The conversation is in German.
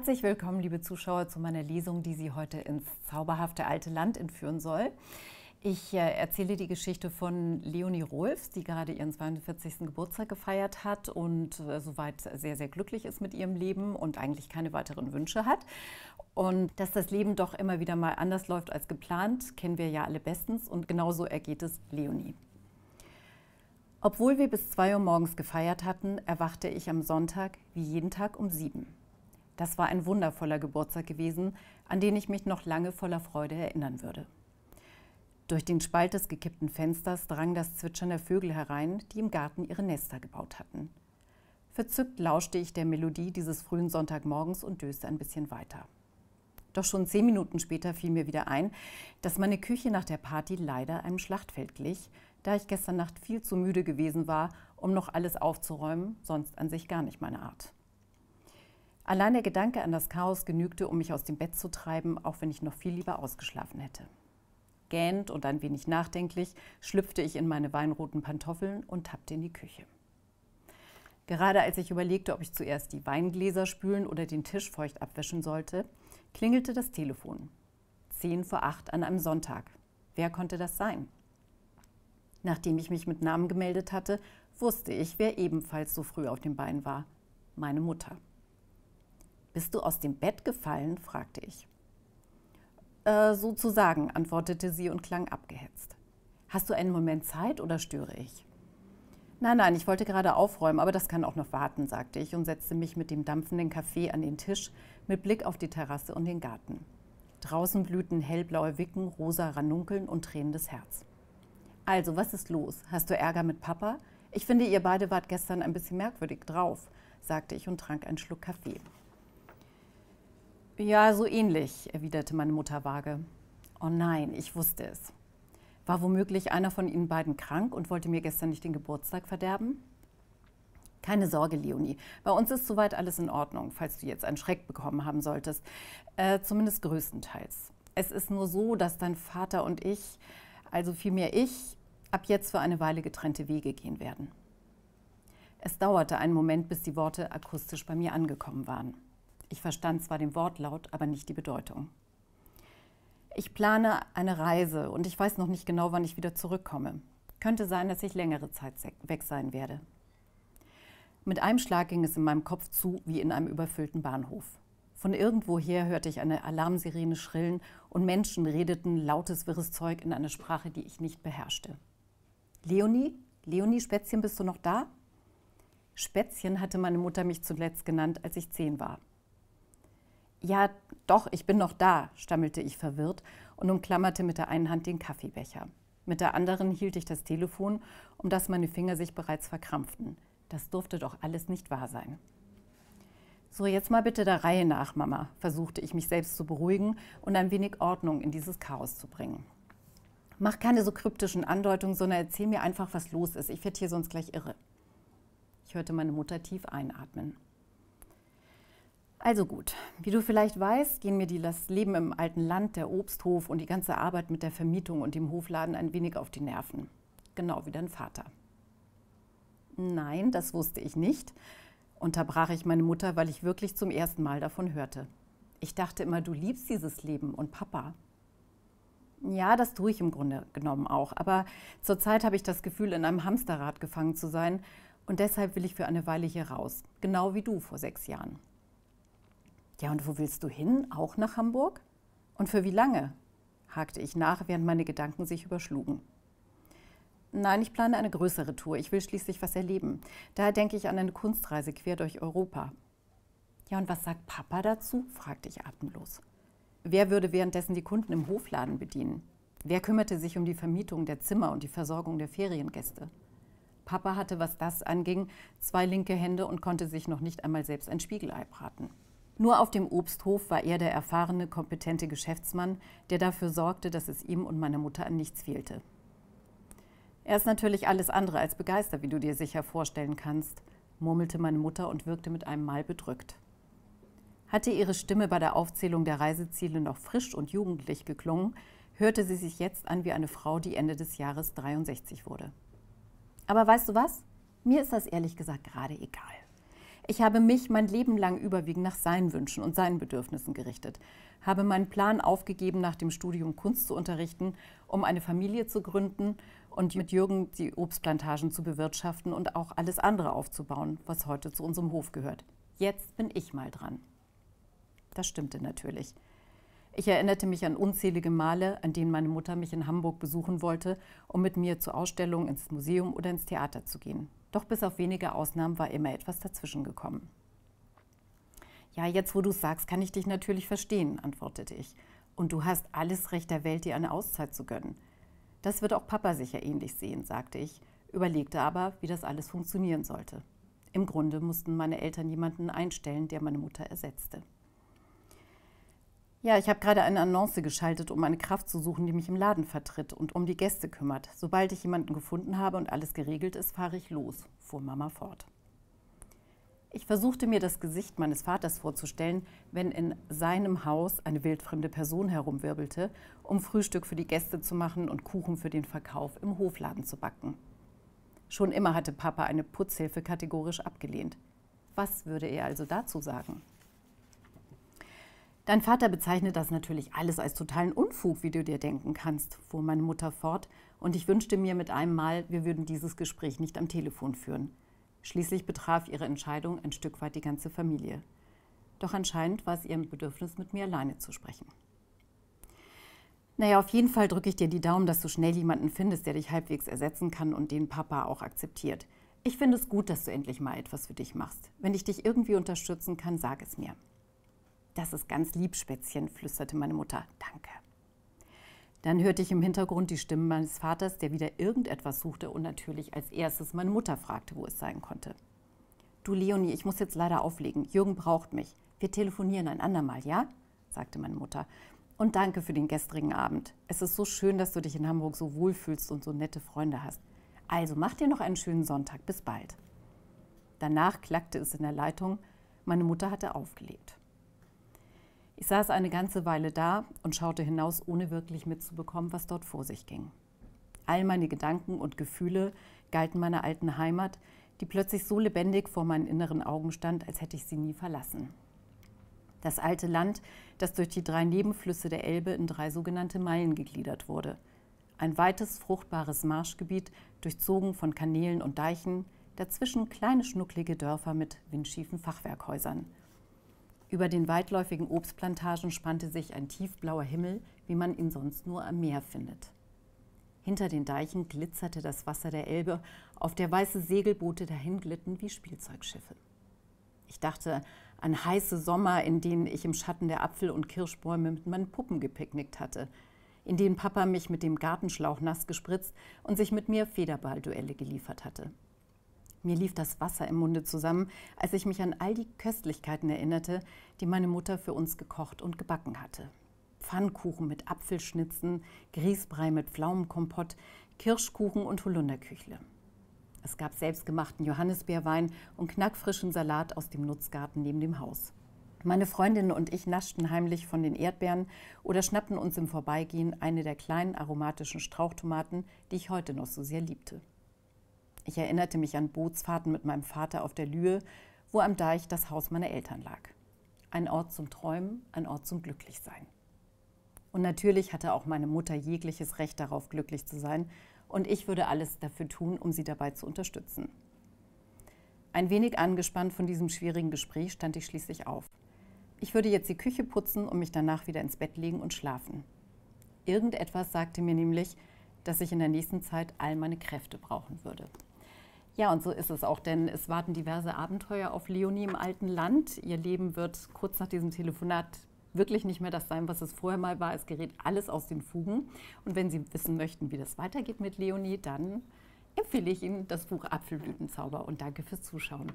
Herzlich willkommen, liebe Zuschauer, zu meiner Lesung, die Sie heute ins zauberhafte alte Land entführen soll. Ich äh, erzähle die Geschichte von Leonie Rolfs, die gerade ihren 42. Geburtstag gefeiert hat und äh, soweit sehr, sehr glücklich ist mit ihrem Leben und eigentlich keine weiteren Wünsche hat. Und dass das Leben doch immer wieder mal anders läuft als geplant, kennen wir ja alle bestens und genauso ergeht es Leonie. Obwohl wir bis 2 Uhr morgens gefeiert hatten, erwachte ich am Sonntag wie jeden Tag um 7 das war ein wundervoller Geburtstag gewesen, an den ich mich noch lange voller Freude erinnern würde. Durch den Spalt des gekippten Fensters drang das Zwitschern der Vögel herein, die im Garten ihre Nester gebaut hatten. Verzückt lauschte ich der Melodie dieses frühen Sonntagmorgens und döste ein bisschen weiter. Doch schon zehn Minuten später fiel mir wieder ein, dass meine Küche nach der Party leider einem Schlachtfeld glich, da ich gestern Nacht viel zu müde gewesen war, um noch alles aufzuräumen, sonst an sich gar nicht meine Art. Allein der Gedanke an das Chaos genügte, um mich aus dem Bett zu treiben, auch wenn ich noch viel lieber ausgeschlafen hätte. Gähnt und ein wenig nachdenklich schlüpfte ich in meine weinroten Pantoffeln und tappte in die Küche. Gerade als ich überlegte, ob ich zuerst die Weingläser spülen oder den Tisch feucht abwischen sollte, klingelte das Telefon. Zehn vor acht an einem Sonntag. Wer konnte das sein? Nachdem ich mich mit Namen gemeldet hatte, wusste ich, wer ebenfalls so früh auf dem Bein war. Meine Mutter. Bist du aus dem Bett gefallen? fragte ich. Äh, sozusagen, antwortete sie und klang abgehetzt. Hast du einen Moment Zeit oder störe ich? Nein, nein, ich wollte gerade aufräumen, aber das kann auch noch warten, sagte ich und setzte mich mit dem dampfenden Kaffee an den Tisch mit Blick auf die Terrasse und den Garten. Draußen blühten hellblaue Wicken, rosa Ranunkeln und tränendes Herz. Also, was ist los? Hast du Ärger mit Papa? Ich finde, ihr beide wart gestern ein bisschen merkwürdig drauf, sagte ich und trank einen Schluck Kaffee. Ja, so ähnlich, erwiderte meine Mutter vage. Oh nein, ich wusste es. War womöglich einer von Ihnen beiden krank und wollte mir gestern nicht den Geburtstag verderben? Keine Sorge, Leonie. Bei uns ist soweit alles in Ordnung, falls du jetzt einen Schreck bekommen haben solltest. Äh, zumindest größtenteils. Es ist nur so, dass dein Vater und ich, also vielmehr ich, ab jetzt für eine Weile getrennte Wege gehen werden. Es dauerte einen Moment, bis die Worte akustisch bei mir angekommen waren. Ich verstand zwar den Wortlaut, aber nicht die Bedeutung. Ich plane eine Reise und ich weiß noch nicht genau, wann ich wieder zurückkomme. Könnte sein, dass ich längere Zeit weg sein werde. Mit einem Schlag ging es in meinem Kopf zu wie in einem überfüllten Bahnhof. Von irgendwoher hörte ich eine Alarmsirene schrillen und Menschen redeten lautes, wirres Zeug in einer Sprache, die ich nicht beherrschte. Leonie? Leonie Spätzchen, bist du noch da? Spätzchen hatte meine Mutter mich zuletzt genannt, als ich zehn war. Ja, doch, ich bin noch da, stammelte ich verwirrt und umklammerte mit der einen Hand den Kaffeebecher. Mit der anderen hielt ich das Telefon, um das meine Finger sich bereits verkrampften. Das durfte doch alles nicht wahr sein. So, jetzt mal bitte der Reihe nach, Mama, versuchte ich mich selbst zu beruhigen und ein wenig Ordnung in dieses Chaos zu bringen. Mach keine so kryptischen Andeutungen, sondern erzähl mir einfach, was los ist. Ich werde hier sonst gleich irre. Ich hörte meine Mutter tief einatmen. Also gut, wie du vielleicht weißt, gehen mir die, das Leben im alten Land, der Obsthof und die ganze Arbeit mit der Vermietung und dem Hofladen ein wenig auf die Nerven. Genau wie dein Vater. Nein, das wusste ich nicht, unterbrach ich meine Mutter, weil ich wirklich zum ersten Mal davon hörte. Ich dachte immer, du liebst dieses Leben und Papa. Ja, das tue ich im Grunde genommen auch, aber zurzeit habe ich das Gefühl, in einem Hamsterrad gefangen zu sein und deshalb will ich für eine Weile hier raus, genau wie du vor sechs Jahren. Ja, und wo willst du hin? Auch nach Hamburg? Und für wie lange? hakte ich nach, während meine Gedanken sich überschlugen. Nein, ich plane eine größere Tour. Ich will schließlich was erleben. Daher denke ich an eine Kunstreise quer durch Europa. Ja, und was sagt Papa dazu? fragte ich atemlos. Wer würde währenddessen die Kunden im Hofladen bedienen? Wer kümmerte sich um die Vermietung der Zimmer und die Versorgung der Feriengäste? Papa hatte, was das anging, zwei linke Hände und konnte sich noch nicht einmal selbst ein Spiegelei braten. Nur auf dem Obsthof war er der erfahrene, kompetente Geschäftsmann, der dafür sorgte, dass es ihm und meiner Mutter an nichts fehlte. Er ist natürlich alles andere als begeistert, wie du dir sicher vorstellen kannst, murmelte meine Mutter und wirkte mit einem Mal bedrückt. Hatte ihre Stimme bei der Aufzählung der Reiseziele noch frisch und jugendlich geklungen, hörte sie sich jetzt an wie eine Frau, die Ende des Jahres 63 wurde. Aber weißt du was? Mir ist das ehrlich gesagt gerade egal. Ich habe mich mein Leben lang überwiegend nach seinen Wünschen und seinen Bedürfnissen gerichtet, habe meinen Plan aufgegeben, nach dem Studium Kunst zu unterrichten, um eine Familie zu gründen und mit Jürgen die Obstplantagen zu bewirtschaften und auch alles andere aufzubauen, was heute zu unserem Hof gehört. Jetzt bin ich mal dran. Das stimmte natürlich. Ich erinnerte mich an unzählige Male, an denen meine Mutter mich in Hamburg besuchen wollte, um mit mir zur Ausstellung ins Museum oder ins Theater zu gehen. Doch bis auf wenige Ausnahmen war immer etwas dazwischen gekommen. Ja, jetzt wo du es sagst, kann ich dich natürlich verstehen, antwortete ich. Und du hast alles Recht der Welt, dir eine Auszeit zu gönnen. Das wird auch Papa sicher ähnlich sehen, sagte ich, überlegte aber, wie das alles funktionieren sollte. Im Grunde mussten meine Eltern jemanden einstellen, der meine Mutter ersetzte. Ja, ich habe gerade eine Annonce geschaltet, um eine Kraft zu suchen, die mich im Laden vertritt und um die Gäste kümmert. Sobald ich jemanden gefunden habe und alles geregelt ist, fahre ich los, fuhr Mama fort. Ich versuchte mir das Gesicht meines Vaters vorzustellen, wenn in seinem Haus eine wildfremde Person herumwirbelte, um Frühstück für die Gäste zu machen und Kuchen für den Verkauf im Hofladen zu backen. Schon immer hatte Papa eine Putzhilfe kategorisch abgelehnt. Was würde er also dazu sagen? Dein Vater bezeichnet das natürlich alles als totalen Unfug, wie du dir denken kannst, fuhr meine Mutter fort, und ich wünschte mir mit einem Mal, wir würden dieses Gespräch nicht am Telefon führen. Schließlich betraf ihre Entscheidung ein Stück weit die ganze Familie. Doch anscheinend war es ihr Bedürfnis, mit mir alleine zu sprechen. Naja, auf jeden Fall drücke ich dir die Daumen, dass du schnell jemanden findest, der dich halbwegs ersetzen kann und den Papa auch akzeptiert. Ich finde es gut, dass du endlich mal etwas für dich machst. Wenn ich dich irgendwie unterstützen kann, sag es mir. Das ist ganz lieb, Spätzchen, flüsterte meine Mutter. Danke. Dann hörte ich im Hintergrund die Stimme meines Vaters, der wieder irgendetwas suchte und natürlich als erstes meine Mutter fragte, wo es sein konnte. Du Leonie, ich muss jetzt leider auflegen. Jürgen braucht mich. Wir telefonieren ein andermal, ja? sagte meine Mutter. Und danke für den gestrigen Abend. Es ist so schön, dass du dich in Hamburg so wohlfühlst und so nette Freunde hast. Also mach dir noch einen schönen Sonntag. Bis bald. Danach klackte es in der Leitung. Meine Mutter hatte aufgelegt. Ich saß eine ganze Weile da und schaute hinaus, ohne wirklich mitzubekommen, was dort vor sich ging. All meine Gedanken und Gefühle galten meiner alten Heimat, die plötzlich so lebendig vor meinen inneren Augen stand, als hätte ich sie nie verlassen. Das alte Land, das durch die drei Nebenflüsse der Elbe in drei sogenannte Meilen gegliedert wurde. Ein weites, fruchtbares Marschgebiet, durchzogen von Kanälen und Deichen, dazwischen kleine schnucklige Dörfer mit windschiefen Fachwerkhäusern. Über den weitläufigen Obstplantagen spannte sich ein tiefblauer Himmel, wie man ihn sonst nur am Meer findet. Hinter den Deichen glitzerte das Wasser der Elbe, auf der weiße Segelboote dahinglitten wie Spielzeugschiffe. Ich dachte an heiße Sommer, in denen ich im Schatten der Apfel- und Kirschbäume mit meinen Puppen gepicknickt hatte, in denen Papa mich mit dem Gartenschlauch nass gespritzt und sich mit mir Federballduelle geliefert hatte. Mir lief das Wasser im Munde zusammen, als ich mich an all die Köstlichkeiten erinnerte, die meine Mutter für uns gekocht und gebacken hatte. Pfannkuchen mit Apfelschnitzen, Grießbrei mit Pflaumenkompott, Kirschkuchen und Holunderküchle. Es gab selbstgemachten Johannisbeerwein und knackfrischen Salat aus dem Nutzgarten neben dem Haus. Meine Freundinnen und ich naschten heimlich von den Erdbeeren oder schnappten uns im Vorbeigehen eine der kleinen aromatischen Strauchtomaten, die ich heute noch so sehr liebte. Ich erinnerte mich an Bootsfahrten mit meinem Vater auf der Lühe, wo am Deich das Haus meiner Eltern lag. Ein Ort zum Träumen, ein Ort zum Glücklichsein. Und natürlich hatte auch meine Mutter jegliches Recht darauf, glücklich zu sein, und ich würde alles dafür tun, um sie dabei zu unterstützen. Ein wenig angespannt von diesem schwierigen Gespräch stand ich schließlich auf. Ich würde jetzt die Küche putzen und mich danach wieder ins Bett legen und schlafen. Irgendetwas sagte mir nämlich, dass ich in der nächsten Zeit all meine Kräfte brauchen würde. Ja, und so ist es auch, denn es warten diverse Abenteuer auf Leonie im alten Land. Ihr Leben wird kurz nach diesem Telefonat wirklich nicht mehr das sein, was es vorher mal war. Es gerät alles aus den Fugen. Und wenn Sie wissen möchten, wie das weitergeht mit Leonie, dann empfehle ich Ihnen das Buch Apfelblütenzauber. Und danke fürs Zuschauen.